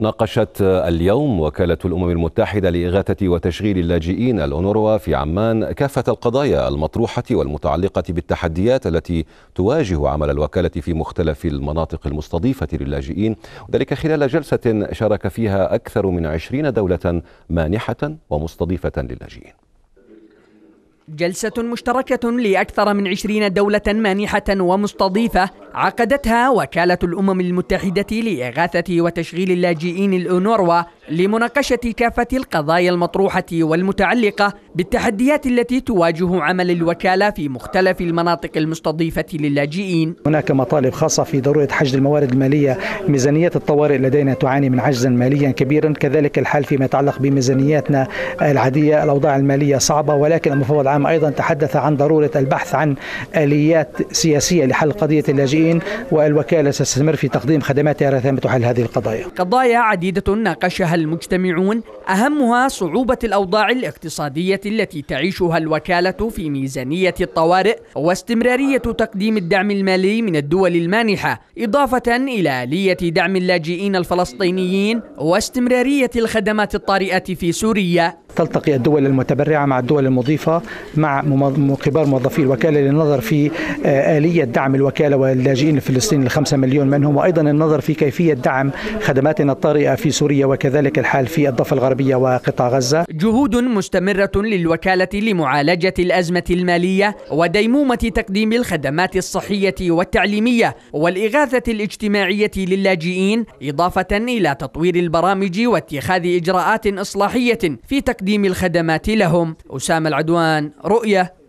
ناقشت اليوم وكالة الأمم المتحدة لإغاثة وتشغيل اللاجئين الأونروا في عمان كافة القضايا المطروحة والمتعلقة بالتحديات التي تواجه عمل الوكالة في مختلف المناطق المستضيفة للاجئين وذلك خلال جلسة شارك فيها أكثر من عشرين دولة مانحة ومستضيفة للاجئين جلسة مشتركة لأكثر من عشرين دولة مانحة ومستضيفة عقدتها وكالة الأمم المتحدة لإغاثة وتشغيل اللاجئين الأونروا لمناقشة كافة القضايا المطروحة والمتعلقة بالتحديات التي تواجه عمل الوكالة في مختلف المناطق المستضيفة للاجئين هناك مطالب خاصة في ضرورة حجز الموارد المالية ميزانية الطوارئ لدينا تعاني من عجزا ماليا كبيرا كذلك الحال فيما يتعلق بميزانياتنا العادية الأوضاع المالية صعبة ولكن المفوض العام أيضا تحدث عن ضرورة البحث عن آليات سياسية لحل قضية اللاجئين الموظفين والوكالة ستستمر في تقديم خدماتها رثامة حل هذه القضايا قضايا عديدة ناقشها المجتمعون أهمها صعوبة الأوضاع الاقتصادية التي تعيشها الوكالة في ميزانية الطوارئ واستمرارية تقديم الدعم المالي من الدول المانحة إضافة إلى آلية دعم اللاجئين الفلسطينيين واستمرارية الخدمات الطارئة في سوريا تلتقي الدول المتبرعة مع الدول المضيفة مع كبار موظفي الوكالة للنظر في آه، آلية دعم الوكالة واللاجئين اللاجئين الفلسطينيين الخمسة مليون منهم وأيضا النظر في كيفية دعم خدماتنا الطارئة في سوريا وكذلك الحال في الضفة الغربية وقطاع غزة جهود مستمرة للوكالة لمعالجة الأزمة المالية وديمومة تقديم الخدمات الصحية والتعليمية والإغاثة الاجتماعية للاجئين إضافة إلى تطوير البرامج واتخاذ إجراءات إصلاحية في تقديم الخدمات لهم أسامة العدوان رؤية